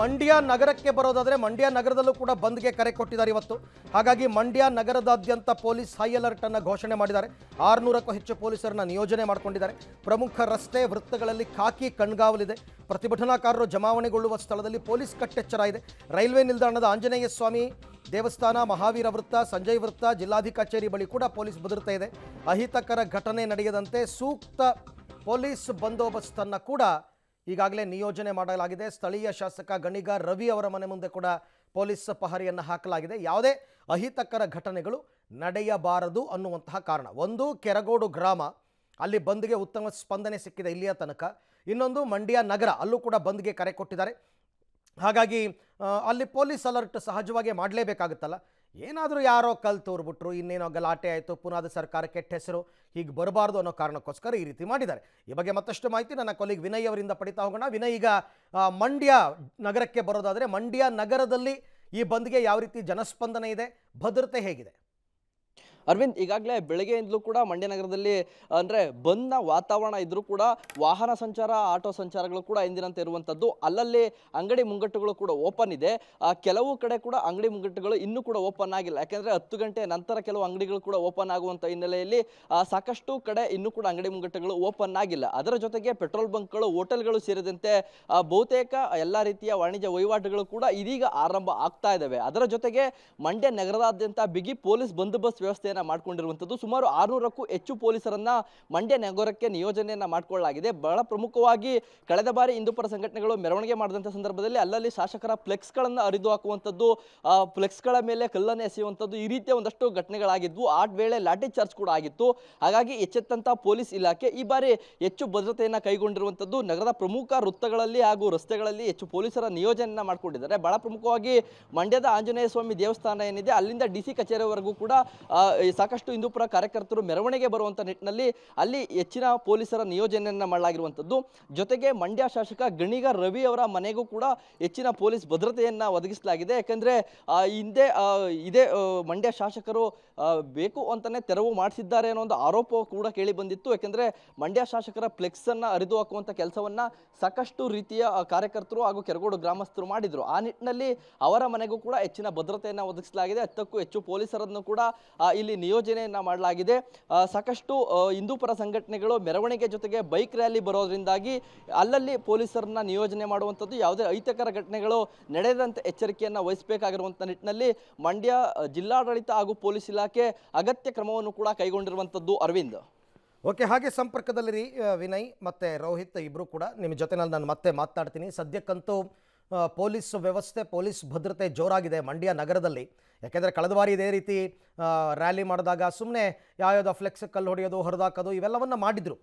ಮಂಡ್ಯ ನಗರಕ್ಕೆ ಬರೋದಾದರೆ ಮಂಡ್ಯ ನಗರದಲ್ಲೂ ಕೂಡ ಬಂದ್ಗೆ ಕರೆ ಕೊಟ್ಟಿದ್ದಾರೆ ಇವತ್ತು ಹಾಗಾಗಿ ಮಂಡ್ಯ ನಗರದಾದ್ಯಂತ ಪೊಲೀಸ್ ಹೈ ಅಲರ್ಟನ್ನು ಘೋಷಣೆ ಮಾಡಿದ್ದಾರೆ ಆರುನೂರಕ್ಕೂ ಹೆಚ್ಚು ಪೊಲೀಸರನ್ನು ನಿಯೋಜನೆ ಮಾಡಿಕೊಂಡಿದ್ದಾರೆ ಪ್ರಮುಖ ರಸ್ತೆ ವೃತ್ತಗಳಲ್ಲಿ ಖಾಕಿ ಕಣ್ಗಾವಲಿದೆ ಪ್ರತಿಭಟನಾಕಾರರು ಜಮಾವಣೆಗೊಳ್ಳುವ ಸ್ಥಳದಲ್ಲಿ ಪೊಲೀಸ್ ಕಟ್ಟೆಚ್ಚರ ಇದೆ ರೈಲ್ವೆ ನಿಲ್ದಾಣದ ಆಂಜನೇಯ ಸ್ವಾಮಿ ದೇವಸ್ಥಾನ ಮಹಾವೀರ ವೃತ್ತ ಸಂಜಯ್ ವೃತ್ತ ಜಿಲ್ಲಾಧಿಕಾರಿ ಬಳಿ ಕೂಡ ಪೊಲೀಸ್ ಭದ್ರತೆ ಇದೆ ಅಹಿತಕರ ಘಟನೆ ನಡೆಯದಂತೆ ಸೂಕ್ತ ಪೊಲೀಸ್ ಬಂದೋಬಸ್ತನ್ನು ಕೂಡ ಈಗಾಗಲೇ ನಿಯೋಜನೆ ಮಾಡಲಾಗಿದೆ ಸ್ಥಳೀಯ ಶಾಸಕ ಗಣಿಗ ರವಿ ಅವರ ಮನೆ ಮುಂದೆ ಕೂಡ ಪೊಲೀಸ್ ಪಹರಿಯನ್ನು ಹಾಕಲಾಗಿದೆ ಯಾವುದೇ ಅಹಿತಕರ ಘಟನೆಗಳು ನಡೆಯಬಾರದು ಅನ್ನುವಂತಹ ಕಾರಣ ಒಂದು ಕೆರಗೋಡು ಗ್ರಾಮ ಅಲ್ಲಿ ಬಂದ್ಗೆ ಉತ್ತಮ ಸ್ಪಂದನೆ ಸಿಕ್ಕಿದೆ ಇಲ್ಲಿಯ ತನಕ ಇನ್ನೊಂದು ಮಂಡ್ಯ ನಗರ ಅಲ್ಲೂ ಕೂಡ ಬಂದ್ಗೆ ಕರೆ ಕೊಟ್ಟಿದ್ದಾರೆ ಹಾಗಾಗಿ ಅಲ್ಲಿ ಪೊಲೀಸ್ ಅಲರ್ಟ್ ಸಹಜವಾಗಿ ಮಾಡಲೇಬೇಕಾಗುತ್ತಲ್ಲ ಏನಾದರೂ ಯಾರೋ ಕಲ್ ತೋರ್ಬಿಟ್ರು ಇನ್ನೇನೋ ಗಲಾಟೆ ಆಯಿತು ಪುನಾದ ಸರ್ಕಾರ ಕೆಟ್ಟ ಹೆಸರು ಹೀಗೆ ಬರಬಾರ್ದು ಅನ್ನೋ ಕಾರಣಕ್ಕೋಸ್ಕರ ಈ ರೀತಿ ಮಾಡಿದ್ದಾರೆ ಈ ಬಗ್ಗೆ ಮತ್ತಷ್ಟು ಮಾಹಿತಿ ನನ್ನ ಕೊಲ್ಲಿಗೆ ವಿನಯ್ ಅವರಿಂದ ಪಡಿತಾ ಹೋಗೋಣ ವಿನಯ್ ಈಗ ಮಂಡ್ಯ ನಗರಕ್ಕೆ ಬರೋದಾದರೆ ಮಂಡ್ಯ ನಗರದಲ್ಲಿ ಈ ಬಂದ್ಗೆ ಯಾವ ರೀತಿ ಜನಸ್ಪಂದನೆ ಇದೆ ಭದ್ರತೆ ಹೇಗಿದೆ ಅರವಿಂದ್ ಈಗಾಗಲೇ ಬೆಳಗ್ಗೆಯಿಂದಲೂ ಕೂಡ ಮಂಡ್ಯ ನಗರದಲ್ಲಿ ಅಂದರೆ ಬಂದ್ನ ವಾತಾವರಣ ಇದ್ದರೂ ಕೂಡ ವಾಹನ ಸಂಚಾರ ಆಟೋ ಸಂಚಾರಗಳು ಕೂಡ ಎಂದಿನಂತೆ ಇರುವಂಥದ್ದು ಅಲ್ಲಲ್ಲಿ ಅಂಗಡಿ ಮುಂಗಟ್ಟುಗಳು ಕೂಡ ಓಪನ್ ಇದೆ ಕೆಲವು ಕಡೆ ಕೂಡ ಅಂಗಡಿ ಮುಂಗಟ್ಟುಗಳು ಇನ್ನೂ ಕೂಡ ಓಪನ್ ಆಗಿಲ್ಲ ಯಾಕೆಂದರೆ ಹತ್ತು ಗಂಟೆ ನಂತರ ಕೆಲವು ಅಂಗಡಿಗಳು ಕೂಡ ಓಪನ್ ಆಗುವಂಥ ಹಿನ್ನೆಲೆಯಲ್ಲಿ ಸಾಕಷ್ಟು ಕಡೆ ಇನ್ನೂ ಕೂಡ ಅಂಗಡಿ ಮುಂಗಟ್ಟುಗಳು ಓಪನ್ ಆಗಿಲ್ಲ ಅದರ ಜೊತೆಗೆ ಪೆಟ್ರೋಲ್ ಬಂಕ್ಗಳು ಹೋಟೆಲ್ಗಳು ಸೇರಿದಂತೆ ಬಹುತೇಕ ಎಲ್ಲ ರೀತಿಯ ವಾಣಿಜ್ಯ ವಹಿವಾಟುಗಳು ಕೂಡ ಇದೀಗ ಆರಂಭ ಆಗ್ತಾ ಇದ್ದಾವೆ ಅದರ ಜೊತೆಗೆ ಮಂಡ್ಯ ನಗರದಾದ್ಯಂತ ಬಿಗಿ ಪೊಲೀಸ್ ಬಂದೋಬಸ್ತ್ ವ್ಯವಸ್ಥೆ ನಿಯೋಜನೆಯನ್ನು ಸುಮಾರು ಆರುನೂರಕ್ಕೂ ಹೆಚ್ಚು ಪೊಲೀಸರನ್ನ ಮಂಡ್ಯ ನಗರಕ್ಕೆ ನಿಯೋಜನೆಯನ್ನು ಮಾಡಿಕೊಳ್ಳಲಾಗಿದೆ ಬಹಳ ಪ್ರಮುಖವಾಗಿ ಕಳೆದ ಬಾರಿ ಹಿಂದೂಪರ ಸಂಘಟನೆಗಳು ಮೆರವಣಿಗೆ ಮಾಡಿದಂಥ ಸಂದರ್ಭದಲ್ಲಿ ಅಲ್ಲಲ್ಲಿ ಶಾಸಕರ ಫ್ಲೆಕ್ಸ್ಗಳನ್ನು ಅರಿದು ಹಾಕುವಂಥದ್ದು ಫ್ಲೆಕ್ಸ್ಗಳ ಮೇಲೆ ಕಲ್ಲನ್ನು ಎಸೆಯುವಂಥದ್ದು ಈ ರೀತಿಯ ಒಂದಷ್ಟು ಘಟನೆಗಳಾಗಿದ್ವು ಆ ವೇಳೆ ಲಾಠಿ ಚಾರ್ಜ್ ಕೂಡ ಆಗಿತ್ತು ಹಾಗಾಗಿ ಎಚ್ಚೆತ್ತಂತ ಪೊಲೀಸ್ ಇಲಾಖೆ ಈ ಬಾರಿ ಹೆಚ್ಚು ಭದ್ರತೆಯನ್ನು ಕೈಗೊಂಡಿರುವಂಥದ್ದು ನಗರದ ಪ್ರಮುಖ ವೃತ್ತಗಳಲ್ಲಿ ಹಾಗೂ ರಸ್ತೆಗಳಲ್ಲಿ ಹೆಚ್ಚು ಪೊಲೀಸರ ನಿಯೋಜನೆಯನ್ನು ಮಾಡಿಕೊಂಡಿದ್ದಾರೆ ಬಹಳ ಪ್ರಮುಖವಾಗಿ ಮಂಡ್ಯದ ಆಂಜನೇಯ ಸ್ವಾಮಿ ದೇವಸ್ಥಾನ ಏನಿದೆ ಅಲ್ಲಿಂದ ಡಿ ಸಿ ಕಚೇರಿವರೆಗೂ ಕೂಡ ಸಾಕಷ್ಟು ಹಿಂದೂಪುರ ಕಾರ್ಯಕರ್ತರು ಮೆರವಣಿಗೆ ಬರುವಂಥ ನಿಟ್ಟಿನಲ್ಲಿ ಅಲ್ಲಿ ಹೆಚ್ಚಿನ ಪೊಲೀಸರ ನಿಯೋಜನೆಯನ್ನು ಮಾಡಲಾಗಿರುವಂಥದ್ದು ಜೊತೆಗೆ ಮಂಡ್ಯ ಶಾಸಕ ಗಣಿಗ ರವಿ ಅವರ ಮನೆಗೂ ಕೂಡ ಹೆಚ್ಚಿನ ಪೊಲೀಸ್ ಭದ್ರತೆಯನ್ನು ಒದಗಿಸಲಾಗಿದೆ ಯಾಕಂದರೆ ಹಿಂದೆ ಇದೇ ಮಂಡ್ಯ ಶಾಸಕರು ಬೇಕು ಅಂತಲೇ ತೆರವು ಮಾಡಿಸಿದ್ದಾರೆ ಅನ್ನೋ ಒಂದು ಆರೋಪ ಕೂಡ ಕೇಳಿ ಬಂದಿತ್ತು ಯಾಕೆಂದರೆ ಮಂಡ್ಯ ಶಾಸಕರ ಫ್ಲೆಕ್ಸನ್ನು ಅರಿದು ಹಾಕುವಂಥ ಕೆಲಸವನ್ನು ಸಾಕಷ್ಟು ರೀತಿಯ ಕಾರ್ಯಕರ್ತರು ಹಾಗೂ ಕೆರಗೋಡು ಗ್ರಾಮಸ್ಥರು ಮಾಡಿದರು ಆ ನಿಟ್ಟಿನಲ್ಲಿ ಅವರ ಮನೆಗೂ ಕೂಡ ಹೆಚ್ಚಿನ ಭದ್ರತೆಯನ್ನು ಒದಗಿಸಲಾಗಿದೆ ಹತ್ತಕ್ಕೂ ಹೆಚ್ಚು ಪೊಲೀಸರನ್ನು ಕೂಡ ಇಲ್ಲಿ ನಿಯೋಜನೆಯನ್ನು ಮಾಡಲಾಗಿದೆ ಸಾಕಷ್ಟು ಹಿಂದೂಪರ ಸಂಘಟನೆಗಳು ಮೆರವಣಿಗೆ ಜೊತೆಗೆ ಬೈಕ್ ರ್ಯಾಲಿ ಬರೋದ್ರಿಂದಾಗಿ ಅಲ್ಲಲ್ಲಿ ಪೊಲೀಸರನ್ನ ನಿಯೋಜನೆ ಮಾಡುವಂಥದ್ದು ಯಾವುದೇ ಅಹಿತಕರ ಘಟನೆಗಳು ನಡೆದಂತೆ ಎಚ್ಚರಿಕೆಯನ್ನು ವಹಿಸಬೇಕಾಗಿರುವಂಥ ನಿಟ್ಟಿನಲ್ಲಿ ಮಂಡ್ಯ ಜಿಲ್ಲಾಡಳಿತ ಹಾಗೂ ಪೊಲೀಸ್ ಇಲಾಖೆ ಅಗತ್ಯ ಕ್ರಮವನ್ನು ಕೂಡ ಕೈಗೊಂಡಿರುವಂಥದ್ದು ಅರವಿಂದ್ ಓಕೆ ಹಾಗೆ ಸಂಪರ್ಕದಲ್ಲಿ ವಿನಯ್ ಮತ್ತು ರೋಹಿತ್ ಇಬ್ಬರು ಕೂಡ ನಿಮ್ಮ ಜೊತೆ ನಾನು ಮತ್ತೆ ಮಾತನಾಡ್ತೀನಿ ಸದ್ಯಕ್ಕಂತೂ ಪೊಲೀಸ್ ವ್ಯವಸ್ಥೆ ಪೊಲೀಸ್ ಭದ್ರತೆ ಜೋರಾಗಿದೆ ಮಂಡ್ಯ ನಗರದಲ್ಲಿ ಯಾಕೆಂದರೆ ಕಳೆದ ಬಾರಿ ಇದೇ ರೀತಿ ರ್ಯಾಲಿ ಮಾಡಿದಾಗ ಸುಮ್ಮನೆ ಯಾವ್ಯಾವುದೋ ಫ್ಲೆಕ್ಸ್ ಕಲ್ಲು ಹೊಡೆಯೋದು ಹೊರದಾಕೋದು ಇವೆಲ್ಲವನ್ನು ಮಾಡಿದರು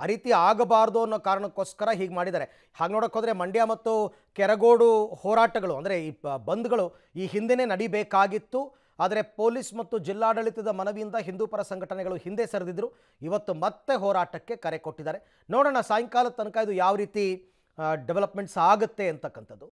ಆ ರೀತಿ ಆಗಬಾರ್ದು ಅನ್ನೋ ಕಾರಣಕ್ಕೋಸ್ಕರ ಹೀಗೆ ಮಾಡಿದ್ದಾರೆ ಹಾಗೆ ನೋಡೋಕ್ಕೋದ್ರೆ ಹೋದರೆ ಮಂಡ್ಯ ಮತ್ತು ಕೆರಗೋಡು ಹೋರಾಟಗಳು ಅಂದರೆ ಈ ಬಂದ್ಗಳು ಈ ಹಿಂದೆನೇ ನಡಿಬೇಕಾಗಿತ್ತು ಆದರೆ ಪೊಲೀಸ್ ಮತ್ತು ಜಿಲ್ಲಾಡಳಿತದ ಮನವಿಯಿಂದ ಹಿಂದೂಪರ ಸಂಘಟನೆಗಳು ಹಿಂದೆ ಸರಿದಿದ್ದರು ಇವತ್ತು ಮತ್ತೆ ಹೋರಾಟಕ್ಕೆ ಕರೆ ಕೊಟ್ಟಿದ್ದಾರೆ ನೋಡೋಣ ಸಾಯಂಕಾಲದ ತನಕ ಇದು ಯಾವ ರೀತಿ ಡೆವಲಪ್ಮೆಂಟ್ಸ್ ಆಗುತ್ತೆ ಅಂತಕ್ಕಂಥದ್ದು